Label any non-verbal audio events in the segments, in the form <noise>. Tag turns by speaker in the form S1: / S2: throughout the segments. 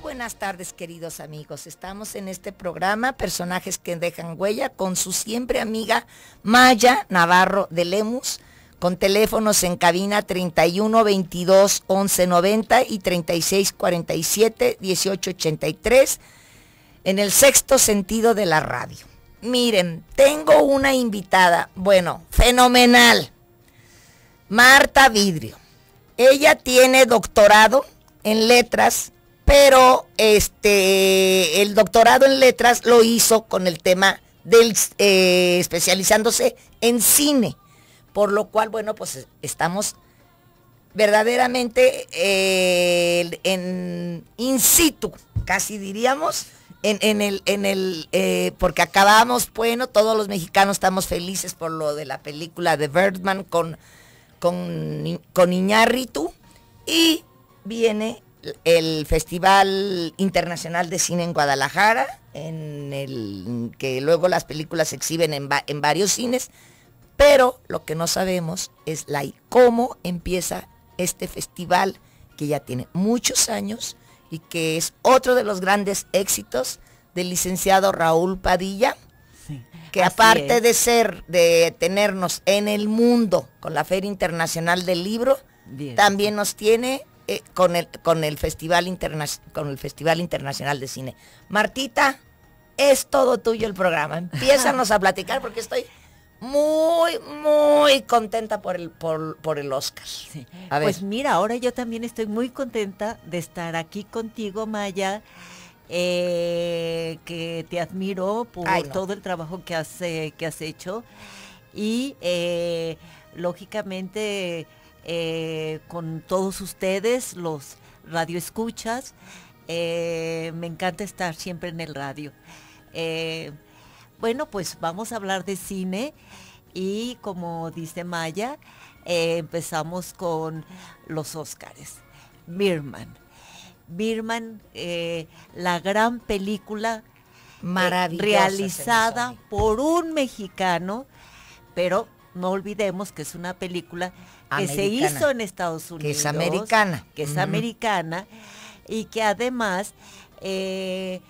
S1: buenas tardes, queridos amigos. Estamos en este programa, Personajes que dejan huella, con su siempre amiga Maya Navarro de Lemus, con teléfonos en cabina 31 22 y 36 47 en el sexto sentido de la radio. Miren, tengo una invitada, bueno, fenomenal, Marta Vidrio. Ella tiene doctorado en letras pero este el doctorado en letras lo hizo con el tema del eh, especializándose en cine, por lo cual bueno pues estamos verdaderamente eh, en in situ, casi diríamos. En, el, en el eh, porque acabamos, bueno, todos los mexicanos estamos felices por lo de la película de Birdman con, con, con Y viene el Festival Internacional de Cine en Guadalajara, en el que luego las películas se exhiben en, en varios cines, pero lo que no sabemos es la, cómo empieza este festival que ya tiene muchos años y que es otro de los grandes éxitos del licenciado Raúl Padilla, que aparte de ser, de tenernos en el mundo con la Feria Internacional del Libro, también nos tiene eh, con, el, Festival Interna con el Festival Internacional de Cine. Martita, es todo tuyo el programa. empiezanos a platicar
S2: porque estoy muy, muy contenta por el, por, el Oscar. Pues mira, ahora yo también estoy muy contenta de estar aquí contigo, Maya. Eh, que te admiro por todo el trabajo que has, eh, que has hecho y lógicamente eh, con todos ustedes, los radioescuchas. Eh, me encanta estar siempre en el radio. Eh, bueno, pues vamos a hablar de cine y como dice Maya, empezamos con los Óscares. Birman. Birman, la gran película realizada por un mexicano, pero no olvidemos que es una película que se hizo en Estados Unidos. Que es americana. Que es americana y que además eh,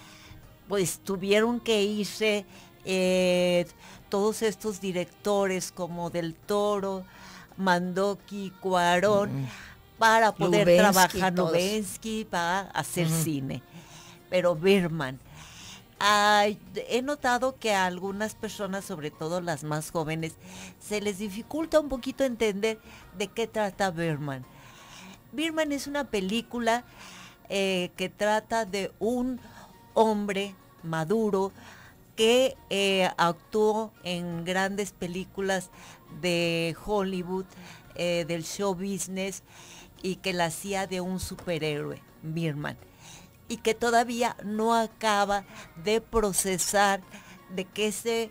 S2: pues tuvieron que irse eh, todos estos directores como del Toro, Mandoki, Cuarón, para poder trabajar Novensky, para hacer cine. Pero Berman he notado que a algunas personas, sobre todo las más jóvenes, se les dificulta un poquito entender de qué trata Birman. Birman es una película eh, que trata de un hombre maduro que eh, actuó en grandes películas de Hollywood, eh, del show business, y que la hacía de un superhéroe, Birman y que todavía no acaba de procesar de que ese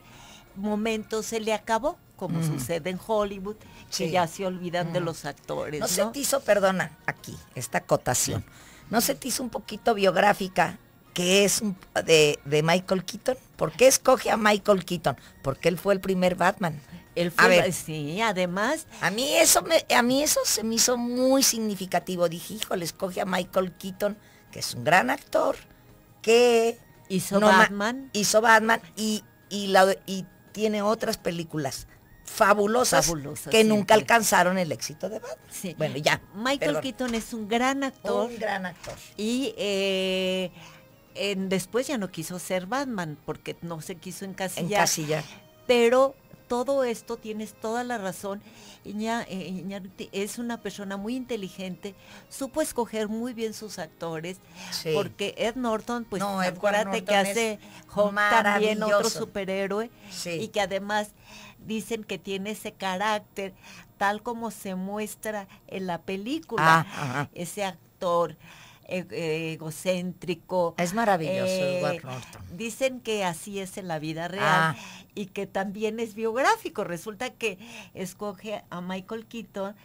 S2: momento se le acabó, como sucede en Hollywood, que ya se olvidan de los actores. ¿No, se
S1: te hizo, perdona, aquí, esta acotación, ¿no se te hizo un poquito biográfica que es de, Michael Keaton? ¿Por qué escoge a Michael Keaton? Porque él fue el primer Batman. Él
S2: sí, además.
S1: A mí eso a mí eso se me hizo muy significativo. Dije, hijo, le escoge a Michael Keaton que es un gran actor, que hizo Batman. Hizo Batman y, y, tiene otras películas fabulosas, que nunca alcanzaron el éxito de Batman. Bueno, ya. Michael
S2: Keaton es un gran actor. Un gran actor. Y eh, después ya no quiso ser Batman porque no se quiso encasillar. Pero todo esto tienes toda la razón. Iña, eh, es una persona muy inteligente, supo escoger muy bien sus actores, porque Ed Norton, pues que hace también otro superhéroe, y que además dicen que tiene ese carácter, tal como se muestra en la película, ah, ese actor eh, egocéntrico. Es maravilloso, eh, Dicen que así es en la vida real ah. y que también es biográfico. Resulta que escoge a Michael Keaton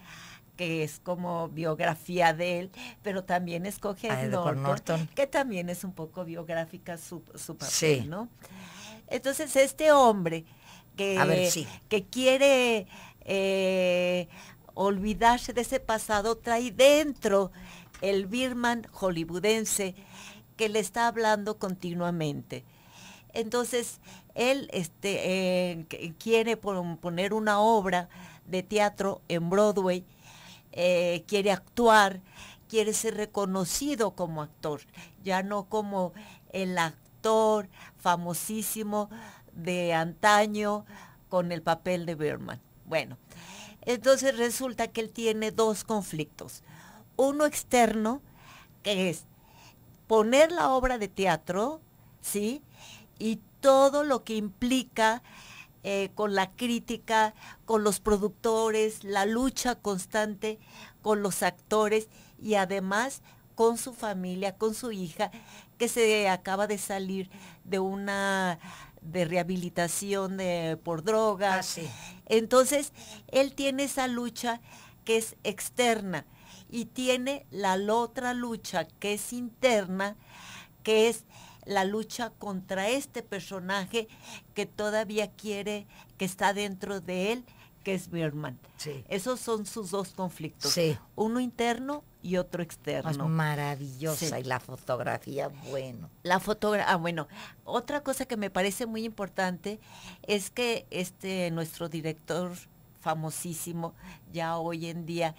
S2: que es como biografía de él, pero también escoge a, ah, Edward Norton, que también es un poco biográfica su, papel, ¿no? Entonces, este hombre que, que quiere eh, olvidarse de ese pasado trae dentro el birman hollywoodense que le está hablando continuamente. Entonces, él este, eh, quiere poner una obra de teatro en Broadway, eh, quiere actuar, quiere ser reconocido como actor, ya no como el actor famosísimo de antaño con el papel de Birman. Bueno, entonces resulta que él tiene dos conflictos uno externo, que es poner la obra de teatro, ¿sí? Y todo lo que implica eh, con la crítica, con los productores, la lucha constante con los actores y además con su familia, con su hija, que se acaba de salir de una de rehabilitación por drogas. Ah, Entonces, él tiene esa lucha que es externa y tiene la otra lucha que es interna, que es la lucha contra este personaje que todavía quiere, que está dentro de él, que es mi Sí. Esos son sus dos conflictos. Sí. Uno interno y otro externo. maravillosa. Y la fotografía, bueno. La fotografía, ah, bueno. Otra cosa que me parece muy importante es que este, nuestro director famosísimo, ya hoy en día,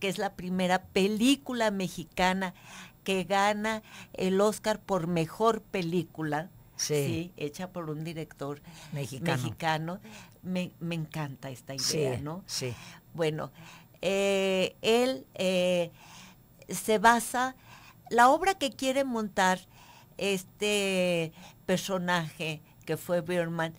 S2: que es la primera película mexicana que gana el Oscar por mejor película. Sí. hecha por un director mexicano. Me, encanta esta idea, ¿no? Sí. Bueno, eh, él eh, se basa, la obra que quiere montar este personaje que fue Berman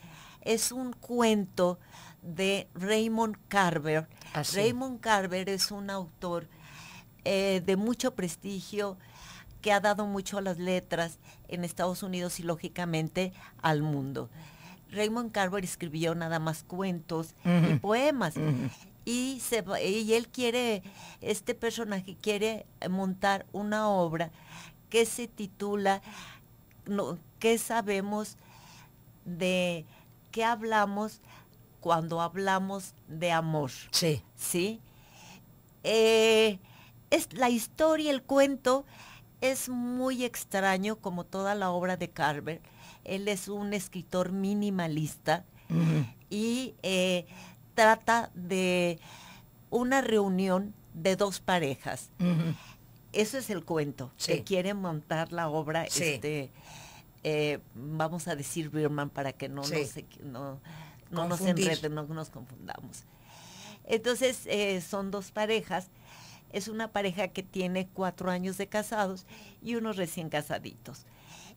S2: es un cuento de Raymond Carver. Ah, Raymond Carver es un autor eh, de mucho prestigio que ha dado mucho a las letras en Estados Unidos y lógicamente al mundo. Raymond Carver escribió nada más cuentos y poemas. y, él quiere, este personaje quiere montar una obra que se titula ¿Qué sabemos de qué hablamos cuando hablamos de amor. Sí. ¿Sí? Eh, es la historia, el cuento es muy extraño como toda la obra de Carver. Él es un escritor minimalista y eh, trata de una reunión de dos parejas. Eso es el cuento que quiere montar la obra. Este, eh, vamos a decir Birman para que no, nos, no, no nos confundamos. Entonces, eh, son dos parejas. Es una pareja que tiene cuatro años de casados y unos recién casaditos.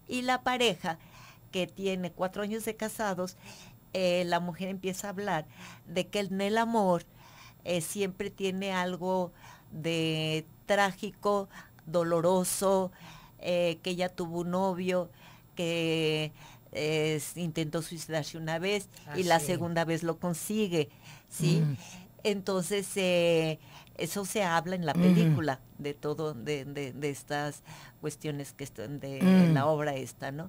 S2: Y la pareja que tiene cuatro años de casados, eh, la mujer empieza a hablar de que en el amor siempre tiene algo de trágico, doloroso, que ella tuvo un novio, que intentó suicidarse una vez y la segunda vez lo consigue, ¿sí? Mm. Entonces, eh, eso se habla en la mm. película, de todo, de, estas cuestiones que están de, mm. la obra esta, ¿no?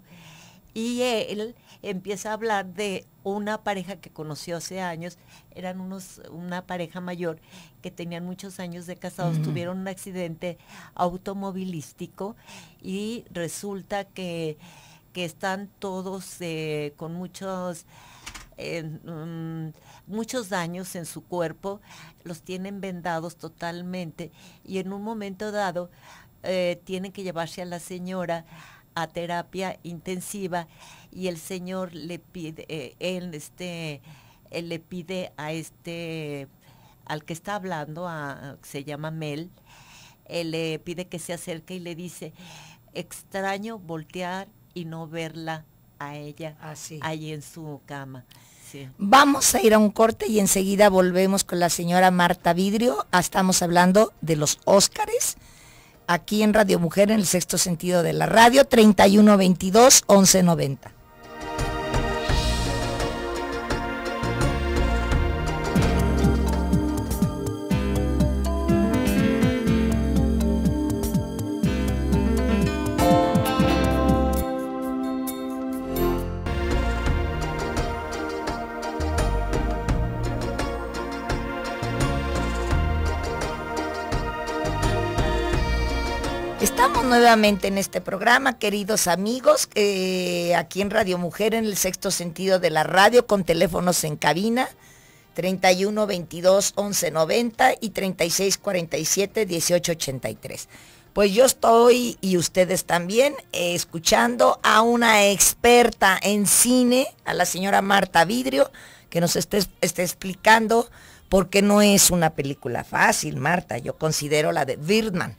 S2: Y él empieza a hablar de una pareja que conoció hace años, eran unos, una pareja mayor que tenían muchos años de casados, tuvieron un accidente automovilístico y resulta que que están todos eh, con muchos, eh, mm, muchos daños en su cuerpo, los tienen vendados totalmente y en un momento dado eh, tienen que llevarse a la señora a terapia intensiva y el señor le pide, él, este, le pide a este, al que está hablando, a, se llama Mel, él le pide que se acerque y le dice, extraño voltear y no verla a ella Así. ahí en su cama.
S1: Vamos a ir a un corte y enseguida volvemos con la señora Marta Vidrio. Ah, estamos hablando de los Óscares aquí en Radio Mujer en el sexto sentido de la radio 3122 1190. en este programa, queridos amigos, eh, aquí en Radio Mujer, en el sexto sentido de la radio, con teléfonos en cabina, 31 22 11 90 y 36 47 18 83. Pues yo estoy, y ustedes también, eh, escuchando a una experta en cine, a la señora Marta Vidrio, que nos esté, esté explicando por qué no es una película fácil, Marta. Yo considero la de Birdman.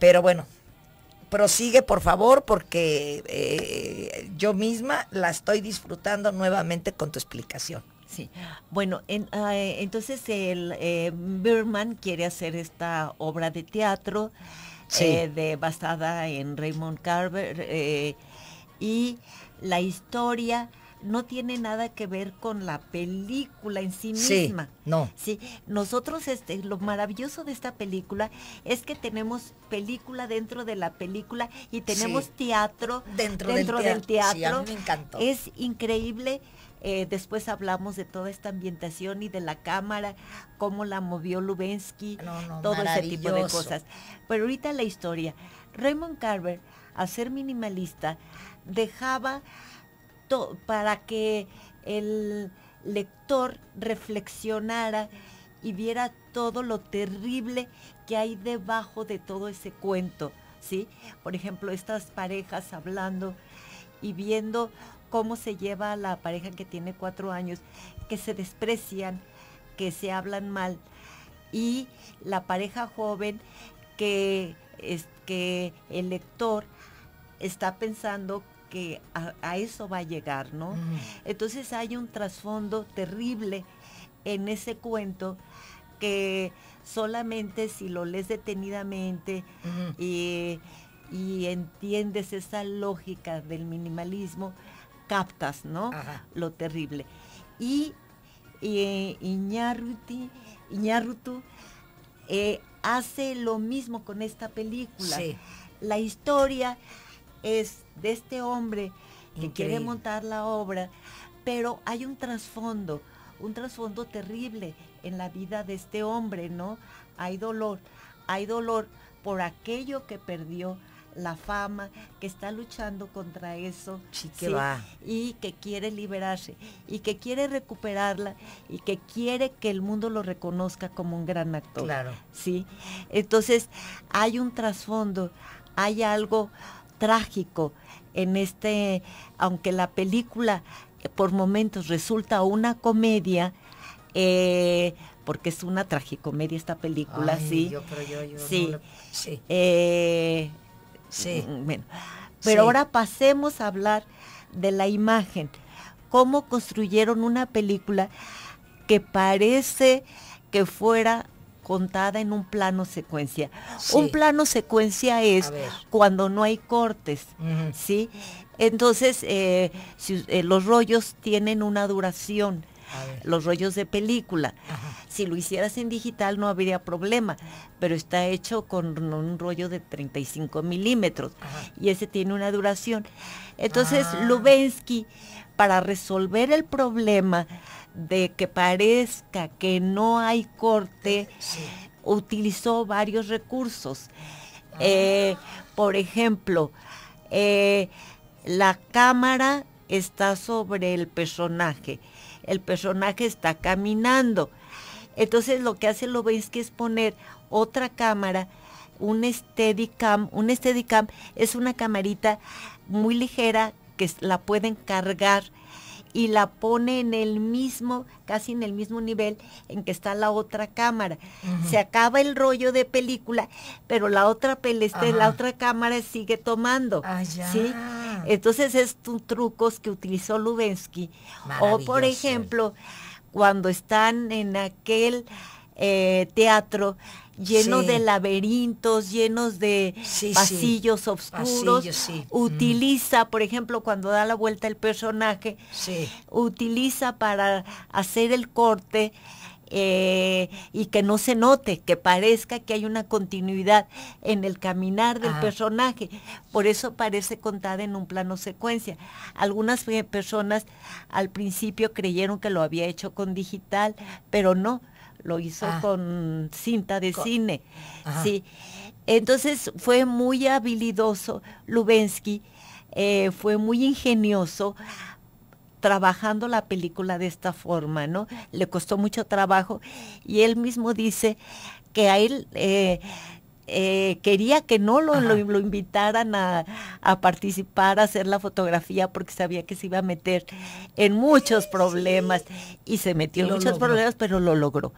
S1: Pero bueno, prosigue por favor porque eh, yo misma la estoy disfrutando nuevamente con tu explicación. Sí,
S2: bueno, ah, eh, entonces el eh, Berman quiere hacer esta obra de teatro de, basada en Raymond Carver y la historia no tiene nada que ver con la película en sí misma. no. Sí, nosotros este lo maravilloso de esta película es que tenemos película dentro de la película y tenemos teatro dentro, del, teatro. me encantó. Es increíble. Eh, después hablamos de toda esta ambientación y de la cámara, cómo la movió Lubensky, todo ese tipo de cosas. Pero ahorita la historia. Raymond Carver, al ser minimalista, dejaba para que el lector reflexionara y viera todo lo terrible que hay debajo de todo ese cuento, ¿sí? Por ejemplo, estas parejas hablando y viendo cómo se lleva la pareja que tiene cuatro años, que se desprecian, que se hablan mal, y la pareja joven que, es, que el lector está pensando que a, eso va a llegar, ¿no? Entonces hay un trasfondo terrible en ese cuento que solamente si lo lees detenidamente y, entiendes esa lógica del minimalismo, captas, ¿no? Lo terrible. Y, y Iñárritu, eh, hace lo mismo con esta película. La historia es de este hombre que quiere montar la obra, pero hay un trasfondo, un trasfondo terrible en la vida de este hombre, ¿no? Hay dolor, hay dolor por aquello que perdió, la fama, que está luchando contra eso. Sí, Y que quiere liberarse, y que quiere recuperarla, y que quiere que el mundo lo reconozca como un gran actor. Claro. Sí. Entonces, hay un trasfondo, hay algo trágico en este, aunque la película eh, por momentos resulta una comedia, eh, porque es una tragicomedia esta película, sí. pero yo, yo sí. sí. Eh, sí. Mm, mm, bueno, pero ahora pasemos a hablar de la imagen. Cómo construyeron una película que parece que fuera contada en un plano secuencia. Un plano secuencia es cuando no hay cortes, ¿sí? Entonces, eh, eh, los rollos tienen una duración, los rollos de película. Si lo hicieras en digital no habría problema, pero está hecho con un rollo de 35 milímetros y ese tiene una duración. Entonces, ah. Lubensky, para resolver el problema de que parezca que no hay corte, utilizó varios recursos. Eh, por ejemplo, eh, la cámara está sobre el personaje. El personaje está caminando. Entonces lo que hace lo que es poner otra cámara, un Steadicam. Un Steadicam es una camarita muy ligera que la pueden cargar y la pone en el mismo, casi en el mismo nivel en que está la otra cámara. Se acaba el rollo de película, pero la otra este, la otra cámara sigue tomando. Ah, Entonces es un trucos que utilizó Lubensky. O por ejemplo, cuando están en aquel eh, teatro lleno de laberintos, llenos de pasillos oscuros. Mm. utiliza, por ejemplo, cuando da la vuelta el personaje, utiliza para hacer el corte eh, y que no se note, que parezca que hay una continuidad en el caminar del ah. personaje. Por eso parece contada en un plano secuencia. Algunas personas al principio creyeron que lo había hecho con digital, pero no lo hizo ah. con cinta de cine. Sí. Entonces fue muy habilidoso Lubensky, eh, fue muy ingenioso trabajando la película de esta forma, ¿no? Le costó mucho trabajo y él mismo dice que a él eh, eh, quería que no lo, lo, invitaran a, participar, a hacer la fotografía, porque sabía que se iba a meter en muchos problemas. Y se metió en muchos problemas, pero lo logró.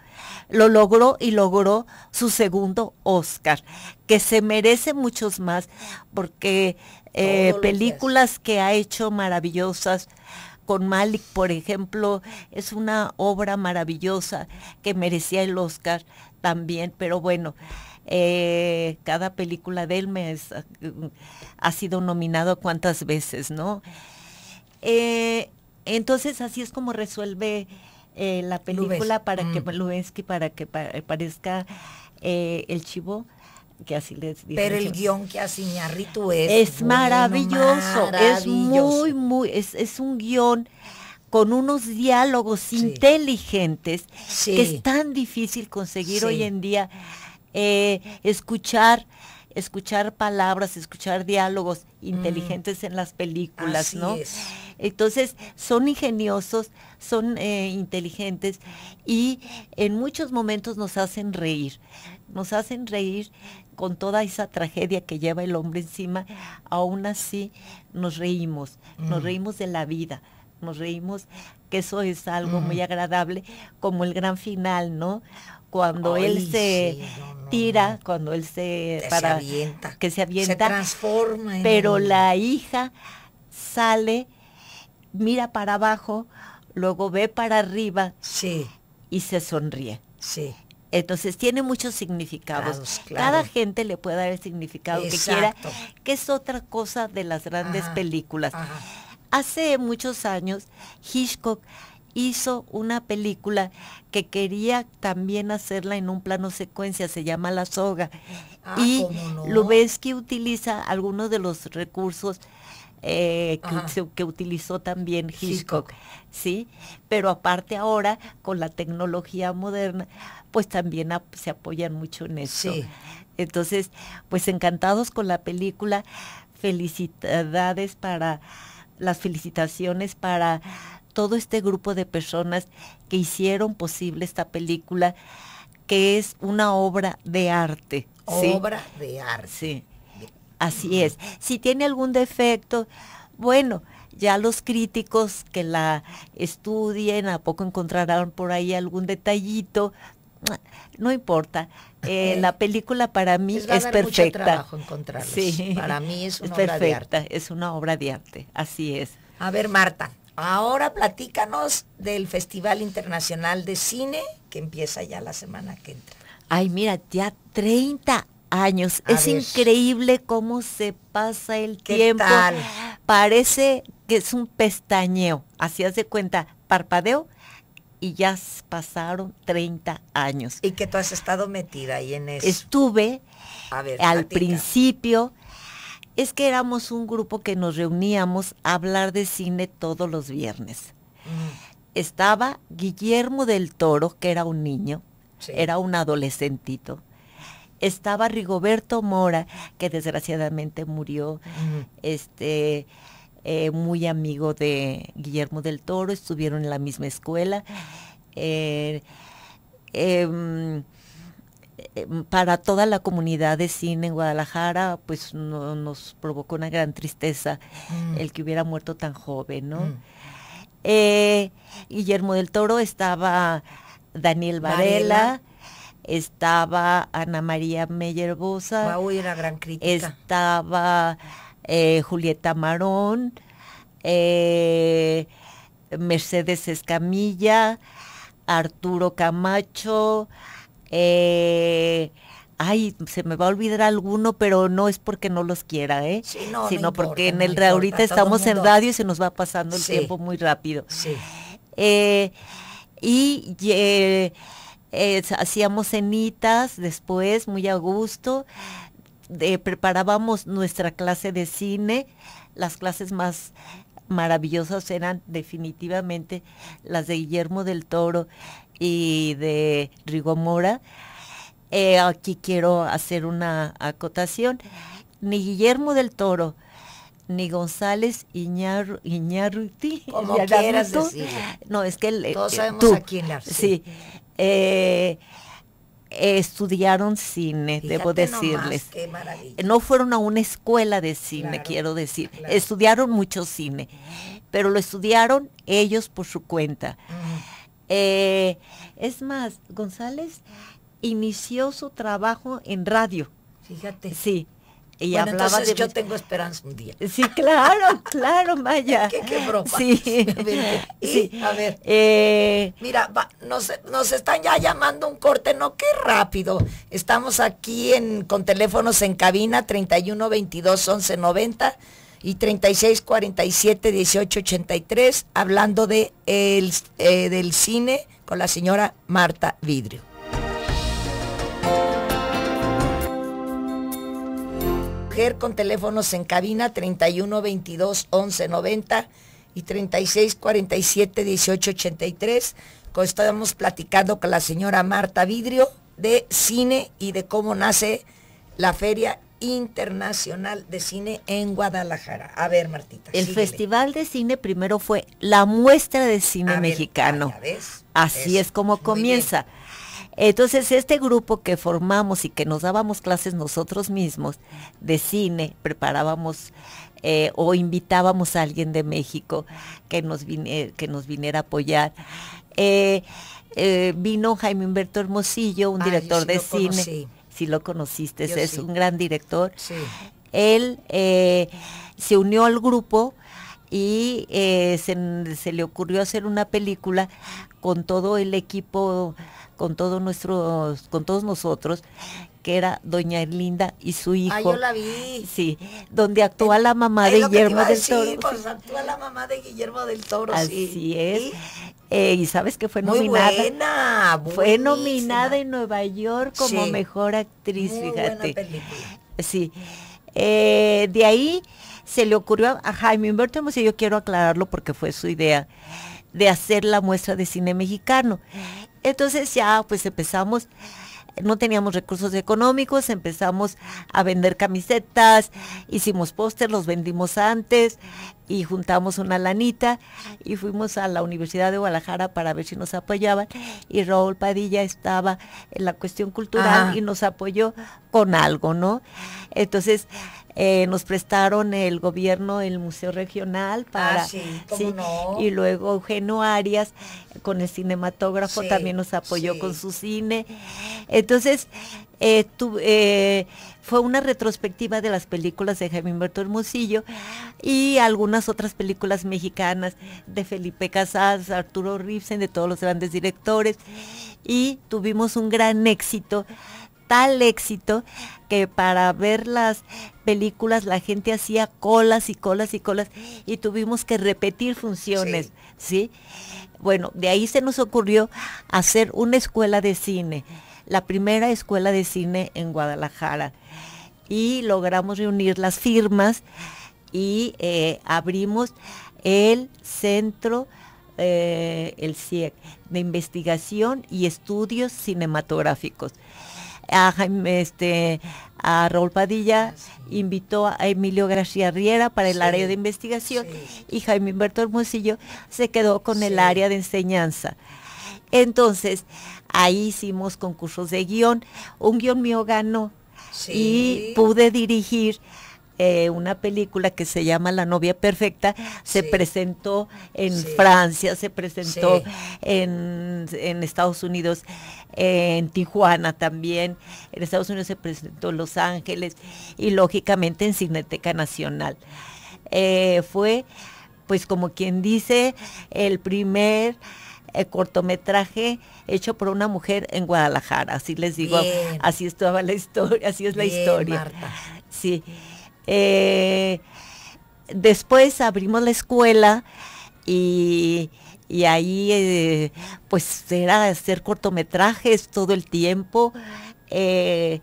S2: Lo logró y logró su segundo Oscar, que se merece muchos más, porque eh, películas que ha hecho maravillosas, con Malik, por ejemplo, es una obra maravillosa que merecía el Oscar también, pero bueno, eh, cada película de él me ha sido nominado cuántas veces, ¿no? Eh, entonces así es como resuelve eh, la película para que mm. Lubezki para que parezca el chivo que así les Pero el guión
S1: que hace es. Es maravilloso, es
S2: muy, es, un guión con unos diálogos inteligentes que es tan difícil conseguir hoy en día eh, escuchar escuchar palabras, escuchar diálogos inteligentes mm. en las películas, ¿no? Entonces, son ingeniosos, son eh, inteligentes y en muchos momentos nos hacen reír, nos hacen reír con toda esa tragedia que lleva el hombre encima, aún así nos reímos, nos mm. reímos de la vida, nos reímos que eso es algo muy mm. agradable, como el gran final, ¿no? cuando él se tira, cuando él se... Que se avienta. Que se avienta. transforma. pero la hija sale, mira para abajo, luego ve para arriba sí. y se sonríe. Sí. Entonces tiene muchos significados. Cada gente le puede dar el significado que quiera, que es otra cosa de las grandes películas. Hace muchos años, Hitchcock hizo una película que quería también hacerla en un plano secuencia, se llama La Soga. Ah, y Lubeski utiliza algunos de los recursos eh, que, utilizó también Hitchcock, ¿sí? Pero aparte ahora, con la tecnología moderna, pues también se apoyan mucho en eso. Entonces, pues encantados con la película, felicidades para las felicitaciones para todo este grupo de personas que hicieron posible esta película, que es una obra de arte. Obra de arte. Sí, así es. Si tiene algún defecto, bueno, ya los críticos que la estudien, a poco encontrarán por ahí algún detallito, no importa. Eh, <laughs> la película para mí es perfecta. Sí. Para mí es una obra perfecta, de arte. Es una obra de arte, así es. A ver, Marta, Ahora
S1: platícanos del Festival Internacional de Cine que empieza ya la semana que entra.
S2: Ay, mira, ya 30 años. es increíble cómo se pasa el tiempo. Parece que es un pestañeo. Así hace cuenta, parpadeo y ya pasaron 30 años. Y que tú has estado metida ahí en eso. Estuve al principio es que éramos un grupo que nos reuníamos a hablar de cine todos los viernes. Mm. Estaba Guillermo del Toro, que era un niño, era un adolescentito. Estaba Rigoberto Mora, que desgraciadamente murió, mm. este, eh, muy amigo de Guillermo del Toro, estuvieron en la misma escuela. Mm. Eh, em, eh, para toda la comunidad de cine en Guadalajara, pues nos provocó una gran tristeza mm. el que hubiera muerto tan joven, ¿no? Mm. Eh, Guillermo del Toro estaba Daniel Varela, estaba Ana María Meyer Bosa, gran crítica. estaba eh, Julieta Marón, Mercedes Escamilla, Arturo Camacho, eh, ay, se me va a olvidar alguno, pero no es porque no los quiera, ¿eh? Sí, no, Sino porque en el ahorita estamos en radio y se nos va pasando el tiempo muy rápido. Sí. Eh, y eh, hacíamos cenitas después, muy a gusto. preparábamos nuestra clase de cine, las clases más maravillosas eran definitivamente las de Guillermo del Toro y de Rigomora. Eh, aquí quiero hacer una acotación. Ni Guillermo del Toro, ni González iñárritu <laughs> Como No, es que... Todos eh, sabemos tú, a la Sí. Eh, estudiaron cine, debo decirles. no fueron a una escuela de cine, quiero decir. Estudiaron mucho cine, pero lo estudiaron ellos por su cuenta. Eh, es más, González inició su trabajo en radio. Fíjate. Sí. Y bueno, entonces yo tengo esperanza un día. Sí, claro, <laughs> claro, Maya. qué, broma. Sí. <laughs> A
S1: ver, eh, Mira, va, nos, nos están ya llamando un corte, no, qué rápido. Estamos aquí en, con teléfonos en cabina 31 22 11 90 y 36 47 18 83 hablando de el, eh, del cine con la señora Marta Vidrio. Mujer con teléfonos en cabina 31 22 11 90 y 36 47 18 83. Estamos platicando con la señora Marta Vidrio de cine y de cómo nace la feria Internacional de Cine en Guadalajara. A ver,
S2: Martita. El Festival de Cine primero fue la muestra de cine mexicano. Así es como comienza. Entonces, este grupo que formamos y que nos dábamos clases nosotros mismos de cine, preparábamos eh, o invitábamos a alguien de México que nos, que nos viniera a apoyar. Eh, eh, vino Jaime Humberto Hermosillo, un ah, director de cine si lo conociste, es un gran director. Él eh, se unió al grupo y eh, se, se, le ocurrió hacer una película con todo el equipo con todos nuestros, con todos nosotros, que era Doña Erlinda y su hijo. Ah, yo la vi. Sí, donde actúa la mamá de Guillermo del Toro. Pues actúa la mamá de Guillermo del Toro, Así es. Eh, ¿Y? sabes que fue nominada. Muy buena, fue nominada en Nueva York como mejor actriz, fíjate. Sí. Eh, de ahí se le ocurrió a Jaime invertemos y yo quiero aclararlo porque fue su idea, de hacer la muestra de cine mexicano. Entonces ya pues empezamos, no teníamos recursos económicos, empezamos a vender camisetas, hicimos póster, los vendimos antes y juntamos una lanita y fuimos a la Universidad de Guadalajara para ver si nos apoyaban y Raúl Padilla estaba en la cuestión cultural y nos apoyó con algo, ¿no? Entonces eh, nos prestaron el gobierno el Museo Regional ah, para... sí, Y luego Eugenio Arias con el cinematógrafo también nos apoyó con su cine. Entonces, eh, eh, fue una retrospectiva de las películas de Jaime Humberto Hermosillo y algunas otras películas mexicanas de Felipe Casas, Arturo Ripsen, de todos los grandes directores. Y tuvimos un gran éxito, tal éxito que para ver las películas la gente hacía colas y colas y colas y tuvimos que repetir funciones, ¿sí? Bueno, de ahí se nos ocurrió hacer una escuela de cine, la primera escuela de cine en Guadalajara. Y logramos reunir las firmas y eh, abrimos el centro, eh, el CIEC, e de investigación y estudios cinematográficos. Este, a, Raúl Padilla, ah, invitó a Emilio García Riera para el área de investigación y Jaime Humberto Hermosillo se quedó con el área de enseñanza. Entonces, ahí hicimos concursos de guión. Un guión mío ganó y pude dirigir eh, una película que se llama La novia perfecta, se presentó en Francia, se presentó en, Estados Unidos, en Tijuana también, en Estados Unidos se presentó en Los Ángeles y lógicamente en Cineteca Nacional. Eh, fue, pues como quien dice, el primer... Eh, cortometraje hecho por una mujer en Guadalajara, así les digo, así estaba la historia, así es la historia. Sí. Eh, después abrimos la escuela y, y ahí eh, pues era hacer cortometrajes todo el tiempo. Eh,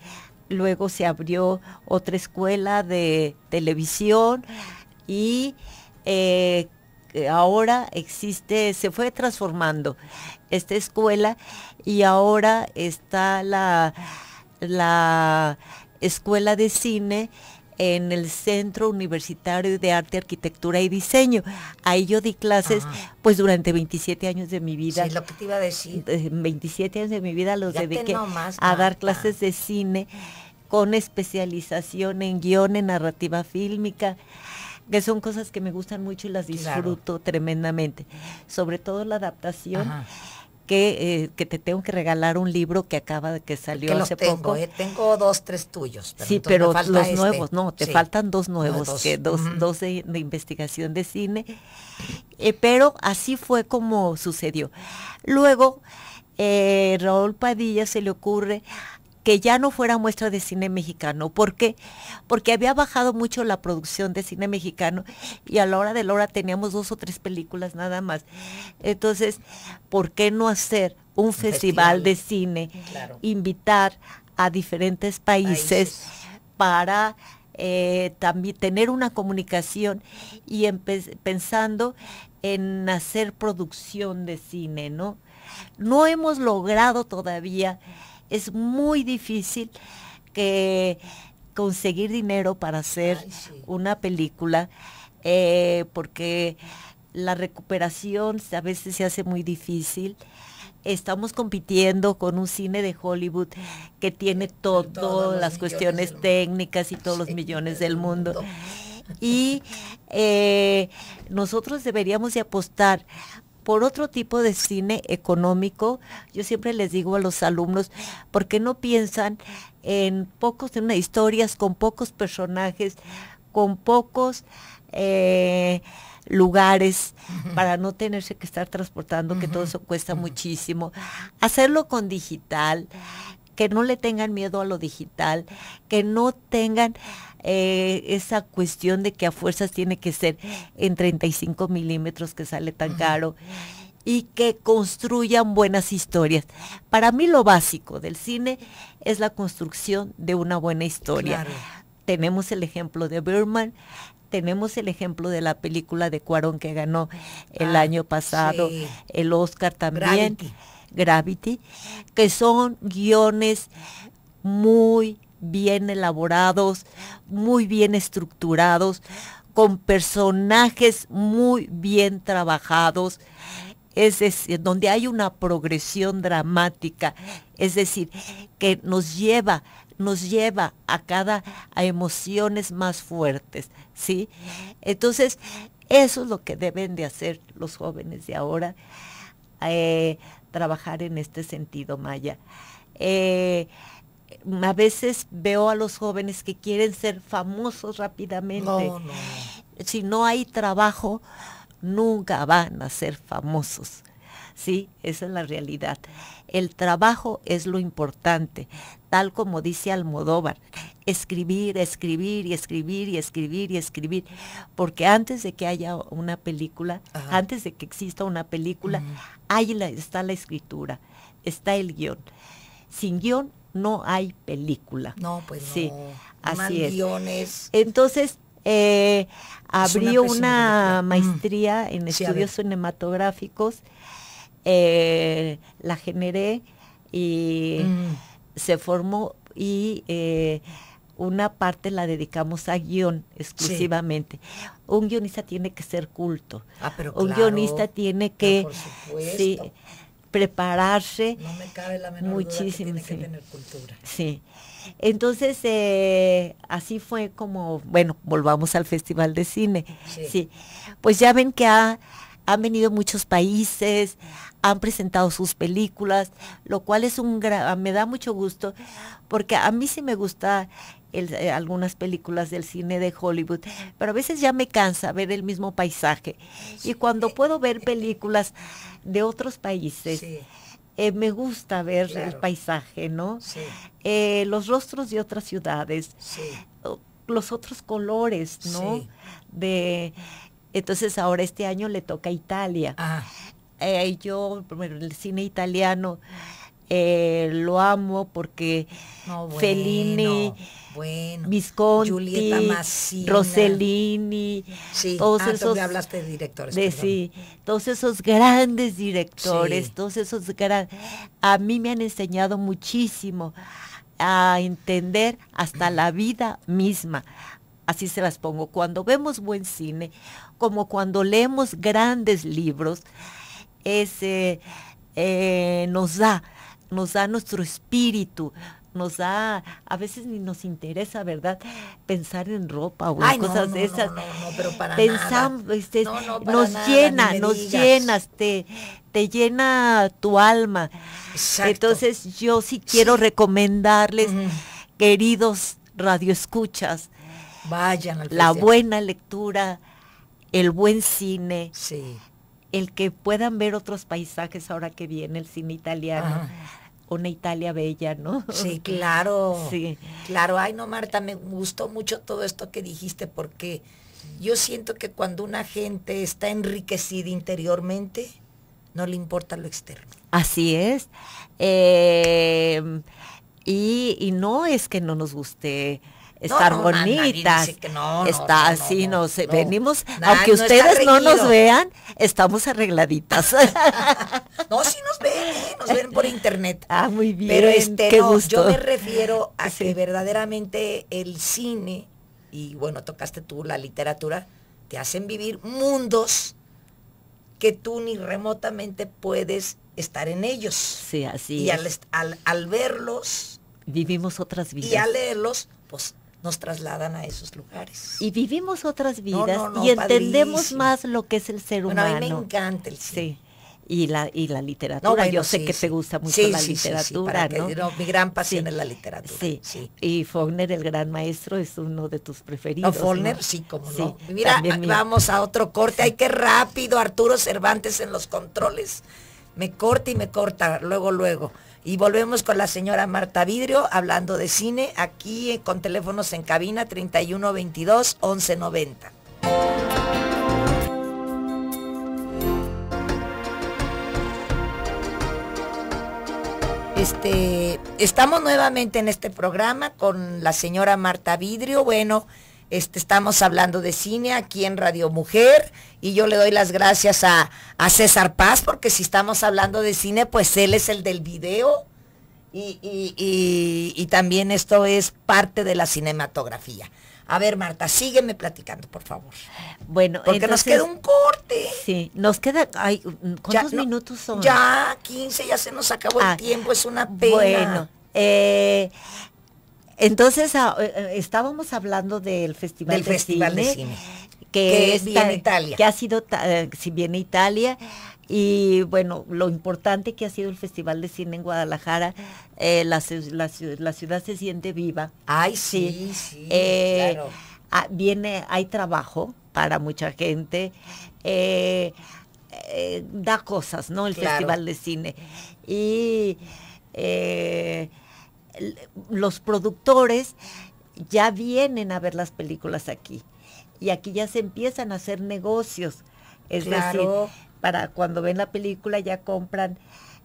S2: luego se abrió otra escuela de televisión y ahora existe, se fue transformando esta escuela y ahora está la, la escuela de cine en el Centro Universitario de Arte, Arquitectura y Diseño. Ahí yo di clases, ah. pues durante 27 años de mi vida. Sí, lo que te iba 27 años de mi vida los dediqué a dar clases de cine con especialización en guión, en narrativa fílmica que son cosas que me gustan mucho y las disfruto tremendamente. Sobre todo la adaptación que, eh, que te tengo que regalar un libro que acaba de que salió hace tengo, poco. Eh,
S1: tengo dos, tres tuyos. sí, pero los este. nuevos, no, te faltan dos nuevos, dos. que dos,
S2: dos de, investigación de cine. Eh, pero así fue como sucedió. Luego, Raúl Padilla se le ocurre, que ya no fuera muestra de cine mexicano. ¿Por qué? Porque había bajado mucho la producción de cine mexicano y a la hora de la hora teníamos dos o tres películas nada más. Entonces, ¿por qué no hacer un festival, de cine? Invitar a diferentes países, para eh, también tener una comunicación y pensando en hacer producción de cine, ¿no? No hemos logrado todavía es muy difícil que conseguir dinero para hacer una película eh, porque la recuperación a veces se hace muy difícil. Estamos compitiendo con un cine de Hollywood que tiene todas las cuestiones técnicas y todos los millones del mundo. <laughs> Y eh, nosotros deberíamos de apostar por otro tipo de cine económico. Yo siempre les digo a los alumnos, ¿por qué no piensan en pocos, en unas historias con pocos personajes, con pocos... Eh, lugares para no tenerse que estar transportando, que todo eso cuesta muchísimo. Hacerlo con digital, que no le tengan miedo a lo digital, que no tengan eh, esa cuestión de que a fuerzas tiene que ser en 35 milímetros que sale tan caro y que construyan buenas historias. Para mí lo básico del cine es la construcción de una buena historia. Tenemos el ejemplo de Berman, tenemos el ejemplo de la película de Cuarón que ganó el ah, año pasado, el Oscar también. Gravity, que son guiones muy bien elaborados, muy bien estructurados, con personajes muy bien trabajados, es decir, donde hay una progresión dramática, es decir, que nos lleva nos lleva a cada a emociones más fuertes, ¿sí? Entonces, eso es lo que deben de hacer los jóvenes de ahora, eh, trabajar en este sentido, Maya. Eh, a veces veo a los jóvenes que quieren ser famosos rápidamente. No, no. Si no hay trabajo, nunca van a ser famosos. Sí, esa es la realidad. El trabajo es lo importante tal como dice Almodóvar, escribir, escribir y escribir y escribir y escribir, porque antes de que haya una película, antes de que exista una película, ahí está la escritura, está el guión. Sin guión no hay película. No, pues sí, no. así es. Guiones. Entonces, eh, abrió una, maestría en estudios cinematográficos, eh, la generé y... Mm se formó y eh, una parte la dedicamos a guión exclusivamente. Un guionista tiene que ser culto. Ah, pero Un guionista tiene ah, que prepararse. muchísimo, sí. cultura. Entonces, así fue como, bueno, volvamos al Festival de Cine. Sí. Pues ya ven que ha han venido muchos países, han presentado sus películas, lo cual es un me da mucho gusto porque a mí sí me gusta eh, algunas películas del cine de Hollywood, pero a veces ya me cansa ver el mismo paisaje. Y cuando puedo ver películas de otros países, eh, me gusta ver el paisaje, ¿no? Sí. Eh, los rostros de otras ciudades, los otros colores, ¿no? De entonces ahora este año le toca a Italia. Ah. Eh, yo, el cine italiano, eh, lo amo porque Fellini, bueno, Visconti, Rossellini, todos ah, esos hablaste directores, todos esos grandes directores, todos esos a mí me han enseñado muchísimo a entender hasta la vida misma, así se las pongo, cuando vemos buen cine, como cuando leemos grandes libros, ese, eh, nos da, nos da nuestro espíritu, nos da, a veces ni nos interesa, ¿verdad? Pensar en ropa o cosas de esas. No, nos llena, nos llena, te, llena tu alma. Entonces yo sí quiero recomendarles, queridos radioescuchas, Vayan la buena lectura, el buen cine. Sí. El que puedan ver otros paisajes ahora que viene el cine italiano. una Italia bella, ¿no? Sí, <laughs> claro. Sí. Claro, ay no, Marta, me gustó mucho todo esto que dijiste porque
S1: yo siento que cuando una gente está enriquecida interiormente, no le importa lo externo.
S2: Así es. Em, y, y, no es que no nos guste estar no, no, bonitas. No, está así, no, sé. Venimos, aunque ustedes no nos vean, estamos arregladitas.
S1: <laughs> no, sí nos ven, nos ven por internet. <laughs> Ah, muy bien. Pero este, yo me refiero a que verdaderamente el cine, y bueno, tocaste tú la literatura, te hacen vivir mundos que tú ni remotamente
S2: puedes estar en ellos. Sí, así. Y es.
S1: Al, al, al verlos.
S2: Vivimos otras vidas. Y al
S1: leerlos, pues nos trasladan a esos lugares.
S2: Y vivimos otras vidas y entendemos más lo que es el ser humano. me encanta el Sí. Y la, y la literatura. Yo sé que te gusta mucho la literatura,
S1: Mi gran pasión es la
S2: literatura. Sí. Y Faulkner, el gran maestro, es uno de tus preferidos. No, Faulkner, sí, como no. Mira, ah, vamos
S1: a otro corte. Hay que rápido, Arturo Cervantes en los controles. Me corta y me corta, luego, luego. Y volvemos con la señora Marta Vidrio hablando de cine aquí eh, con teléfonos en cabina 3122 1190. Este, estamos nuevamente en este programa con la señora Marta Vidrio. Bueno, este, estamos hablando de cine aquí en Radio Mujer y yo le doy las gracias a, César Paz porque si estamos hablando de cine, pues él es el del video y, también esto es parte de la cinematografía. A ver, Marta, sígueme platicando, por favor.
S2: Bueno, porque nos queda un corte. Sí, nos queda. Ay, ¿Cuántos minutos son? Ya,
S1: 15, ya se nos acabó el ah, tiempo, es una pena. Bueno,
S2: eh, entonces ah, eh, eh, estábamos hablando del Festival, del de, Festival Cine, de Cine. Que, es Italia. Que ha sido, eh, si viene Italia, y bueno, lo importante que ha sido el Festival de Cine en Guadalajara, la, ciudad se siente viva. Ay, sí, ah, viene, hay trabajo para mucha gente. da cosas, ¿no? El Festival de Cine. Y los productores ya vienen a ver las películas aquí y aquí ya se empiezan a hacer negocios. Es decir, para cuando ven la película ya compran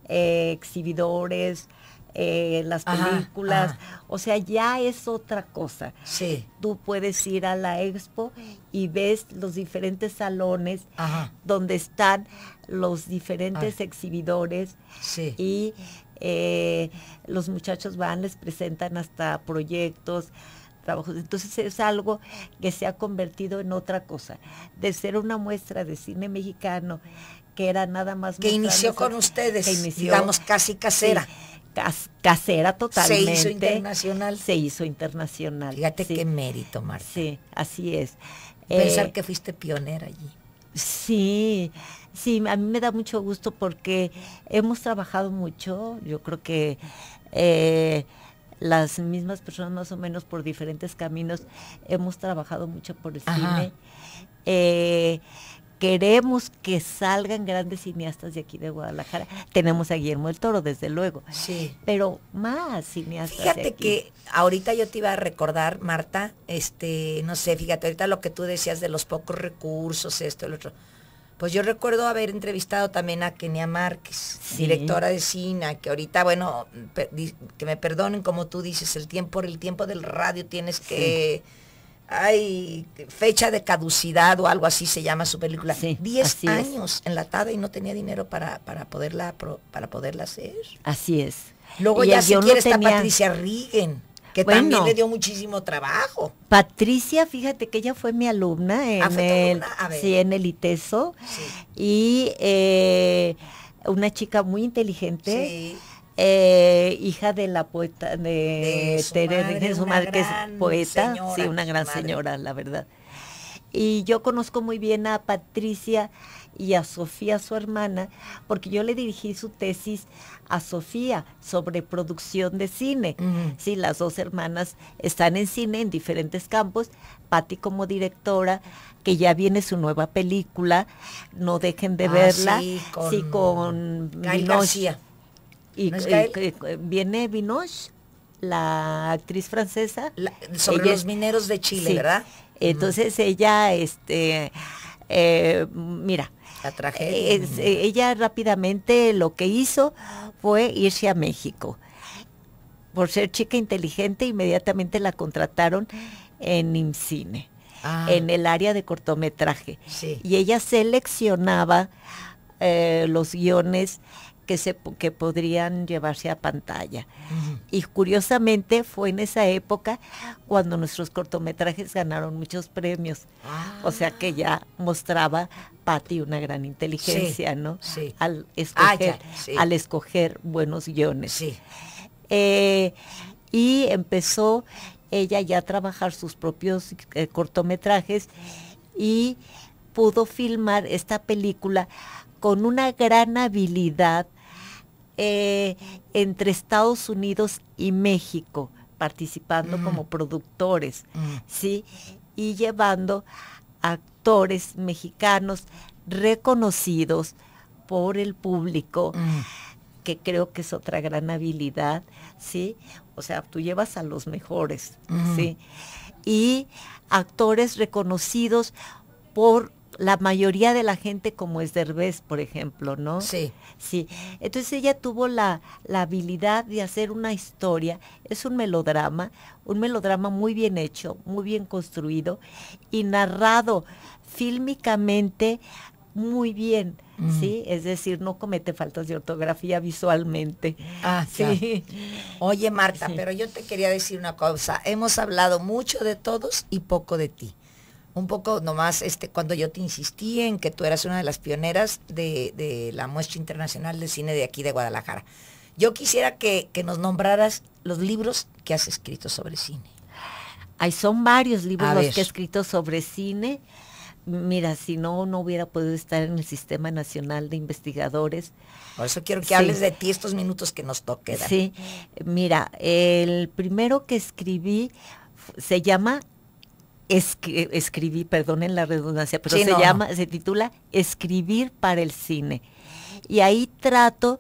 S2: eh, exhibidores, eh, las películas, o sea, ya es otra cosa. Sí. Tú puedes ir a la expo y ves los diferentes salones donde están los diferentes exhibidores y eh, los muchachos van, les presentan hasta proyectos, trabajos. Entonces es algo que se ha convertido en otra cosa. De ser una muestra de cine mexicano, que era nada más... Que inició con ustedes, digamos, casi casera. casera totalmente. Se hizo internacional. Se hizo internacional. Fíjate qué mérito, Marta. Sí, así es. Pensar eh, que fuiste pionera allí. Sí, sí, a mí me da mucho gusto porque hemos trabajado mucho, yo creo que eh, las mismas personas más o menos por diferentes caminos hemos trabajado mucho por el cine. Eh, queremos que salgan grandes cineastas de aquí de Guadalajara. Tenemos a Guillermo el Toro, desde luego. Sí. Pero más cineastas. Fíjate que
S1: ahorita yo te iba a recordar, Marta, este, no sé, fíjate, ahorita lo que tú decías de los pocos recursos, esto, lo otro. Pues yo recuerdo haber entrevistado también a Kenia Márquez, directora de cine, que ahorita, bueno, que me perdonen, como tú dices, el tiempo, el tiempo del radio tienes que hay fecha de caducidad o algo así se llama su película. Sí, 10 años enlatada y no tenía dinero para,
S2: poderla, para poderla hacer. Así es. Luego ya si quiere está Patricia Rigen, que también le dio
S1: muchísimo trabajo.
S2: Patricia, fíjate que ella fue mi alumna en, ah, el, sí, en el y eh, una chica muy inteligente. Sí eh, hija de la poeta, de, Teresa que es poeta, sí, una gran señora, la verdad. Y yo conozco muy bien a Patricia y a Sofía, su hermana, porque yo le dirigí su tesis a Sofía sobre producción de cine. Sí, las dos hermanas están en cine en diferentes campos. Patti como directora, que ya viene su nueva película, no dejen de ah, verla. Sí, con, sí, y, eh, eh, eh, viene Vinoche, la actriz francesa. sobre los mineros de Chile, ¿verdad? Entonces ella, este, mira, la traje. ella rápidamente lo que hizo fue irse a México. Por ser chica inteligente, inmediatamente la contrataron en IMCINE, ah. en el área de cortometraje. Y ella seleccionaba los guiones que, se, que podrían llevarse a pantalla. Y curiosamente fue en esa época cuando nuestros cortometrajes ganaron muchos premios. O sea que ya ah. mostraba Patti una gran inteligencia, ¿no? Al, ah, escoger, al escoger, buenos guiones. Eh, y empezó ella ya a trabajar sus propios eh, cortometrajes y pudo filmar esta película con una gran habilidad eh, entre Estados Unidos y México, participando mm. como productores, mm. ¿sí? Y llevando actores mexicanos reconocidos por el público, mm. que creo que es otra gran habilidad, ¿sí? O sea, tú llevas a los mejores, ¿sí? Y actores reconocidos por la mayoría de la gente como es Derbez, por ejemplo, ¿no? Sí. Sí. Entonces ella tuvo la, habilidad de hacer una historia, es un melodrama, un melodrama muy bien hecho, muy bien construido y narrado fílmicamente muy bien, mm. ¿sí? Es decir, no comete faltas de ortografía visualmente. Ah, <laughs> sí. Oye, Marta, pero
S1: yo te quería decir una cosa. Hemos hablado mucho de todos y poco de ti un poco nomás este, cuando yo te insistí en que tú eras una de las pioneras de, la muestra internacional de cine de aquí de Guadalajara. Yo quisiera que, nos nombraras los libros que has
S2: escrito sobre cine. Hay, son varios libros que he escrito sobre cine. Mira, si no, no hubiera podido estar en el Sistema Nacional de Investigadores. Por eso quiero que hables de ti estos minutos que nos toquen. Sí, mira, el primero que escribí se llama que escribí, perdonen la redundancia, pero se llama, se titula Escribir para el cine. Y ahí trato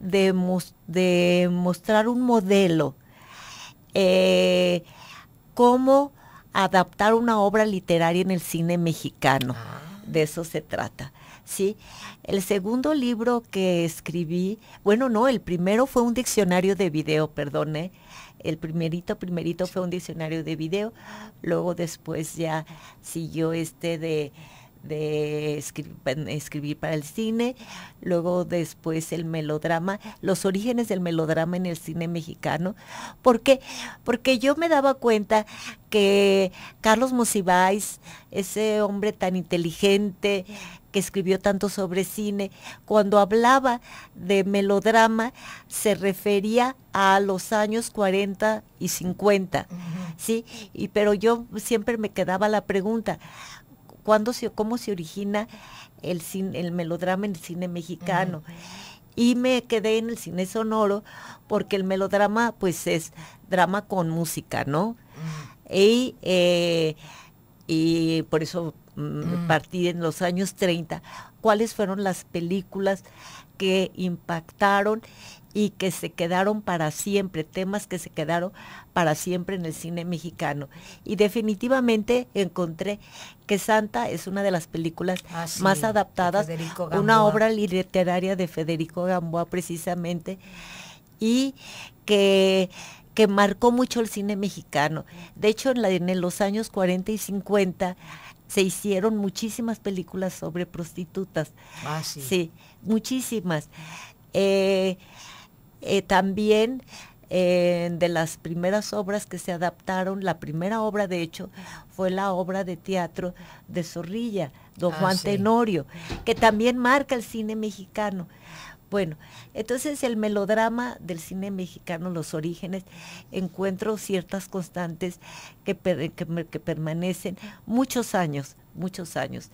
S2: de, de mostrar un modelo, eh, cómo adaptar una obra literaria en el cine mexicano. Ah. De eso se trata. ¿sí? El segundo libro que escribí, bueno, no, el primero fue un diccionario de video, perdone, el primerito, primerito fue un diccionario de video, luego después ya siguió este de escribir, para el cine, luego después el melodrama, los orígenes del melodrama en el cine mexicano. ¿Por qué? Porque yo me daba cuenta que Carlos Mosibáis, ese hombre tan inteligente, que escribió tanto sobre cine, cuando hablaba de melodrama se refería a los años 40 y 50, ¿sí? Y, pero yo siempre me quedaba la pregunta, ¿cuándo se, ¿cómo se origina el, cine, el melodrama en el cine mexicano? Y me quedé en el cine sonoro porque el melodrama pues es drama con música, ¿no? Eh, y por eso Mm, mm. partir en los años 30, cuáles fueron las películas que impactaron y que se quedaron para siempre, temas que se quedaron para siempre en el cine mexicano. Y definitivamente encontré que Santa es una de las películas ah, más adaptadas, una obra literaria de Federico Gamboa precisamente, y que que marcó mucho el cine mexicano. De hecho, en, la, en los años 40 y 50 se hicieron muchísimas películas sobre prostitutas. Ah, sí. muchísimas. Eh, eh, también eh, de las primeras obras que se adaptaron, la primera obra de hecho fue la obra de teatro de Zorrilla, Don ah, Juan Tenorio, que también marca el cine mexicano. Bueno, entonces el melodrama del cine mexicano, los orígenes, encuentro ciertas constantes que, que, permanecen muchos años, muchos años.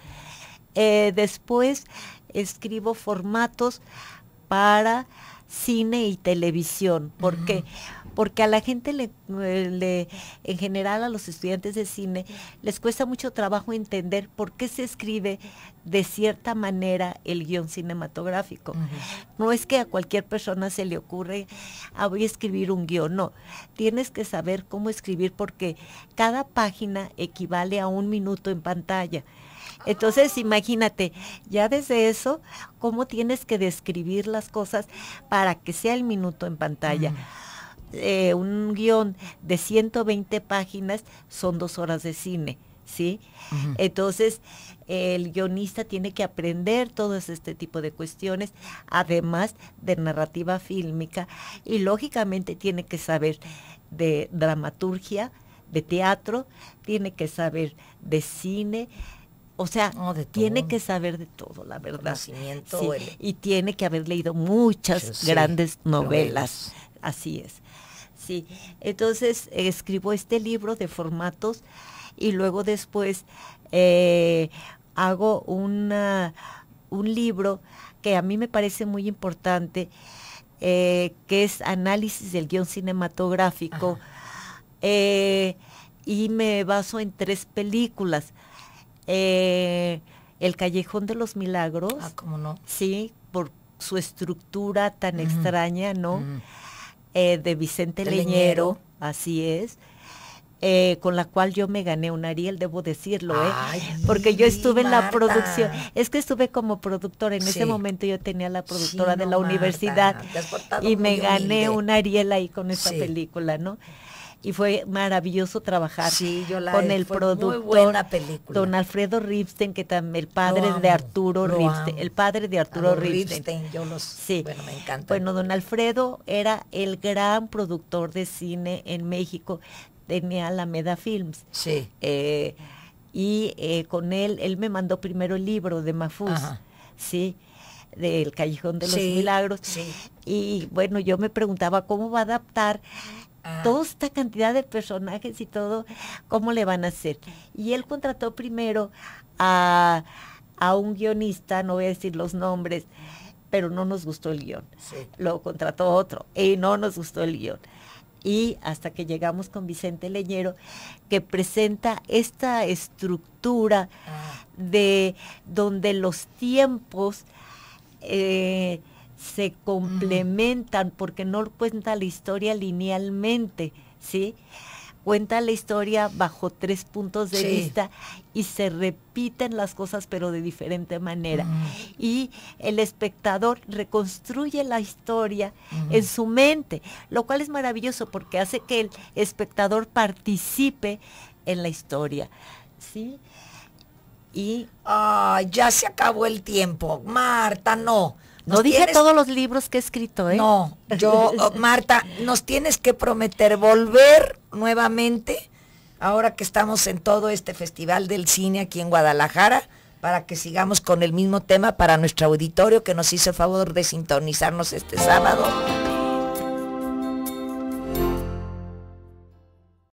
S2: Eh, después escribo formatos para cine y televisión, porque porque a la gente eh, en general a los estudiantes de cine les cuesta mucho trabajo entender por qué se escribe de cierta manera el guión cinematográfico. No es que a cualquier persona se le ocurre, ah, voy a escribir un guión, no. Tienes que saber cómo escribir porque cada página equivale a un minuto en pantalla. Entonces, imagínate, ya desde eso, cómo tienes que describir las cosas para que sea el minuto en pantalla. Eh, un guión de 120 páginas son dos horas de cine, ¿sí? Entonces, el guionista tiene que aprender todos este tipo de cuestiones, además de narrativa fílmica, y lógicamente tiene que saber de dramaturgia, de teatro, tiene que saber de cine, o sea, tiene que saber de todo, la verdad. Y tiene que haber leído muchas grandes novelas. Así es. Sí. Entonces escribo este libro de formatos y luego después eh, hago un libro que a mí me parece muy importante, eh, que es análisis del guión cinematográfico. Eh, y me baso en tres películas. Eh, el Callejón de los Milagros. Ah, no. Sí, por su estructura tan extraña, ¿no? Eh, de Vicente Leñero, así es. Eh, con la cual yo me gané un Ariel, debo decirlo, ¿eh? porque yo estuve en la producción, es que estuve como productora, en ese momento yo tenía la productora de la universidad y me gané un Ariel ahí con esa película, ¿no? y fue maravilloso trabajar con el productor don Alfredo Ripstein, que también el padre de Arturo Ripstein, el padre de Arturo Ripstein. Yo los, sí. bueno, me encanta. Bueno, don Alfredo era el gran productor de cine en México, tenía Alameda Films. Sí. Eh, y eh, con él, él me mandó primero el libro de mafus sí, del Callejón de los Milagros. Sí. Y bueno, yo me preguntaba cómo va a adaptar Ah. Toda esta cantidad de personajes y todo, ¿cómo le van a hacer? Y él contrató primero a, un guionista, no voy a decir los nombres, pero no nos gustó el guión. Lo contrató otro y no nos gustó el guión. Y hasta que llegamos con Vicente Leñero, que presenta esta estructura ah. de donde los tiempos eh, se complementan porque no cuenta la historia linealmente, ¿sí? Cuenta la historia bajo tres puntos de vista y se repiten las cosas pero de diferente manera. Y el espectador reconstruye la historia en su mente, lo cual es maravilloso porque hace que el espectador participe en la historia, ¿sí? Y... Ah, ya se acabó el tiempo. Marta, no no dije todos los
S1: libros que he escrito, ¿eh? No, yo, <laughs> oh, Marta, nos tienes que prometer volver nuevamente, ahora que estamos en todo este festival del cine aquí en Guadalajara, para que sigamos con el mismo tema para nuestro auditorio que nos hizo el favor de sintonizarnos
S2: este sábado.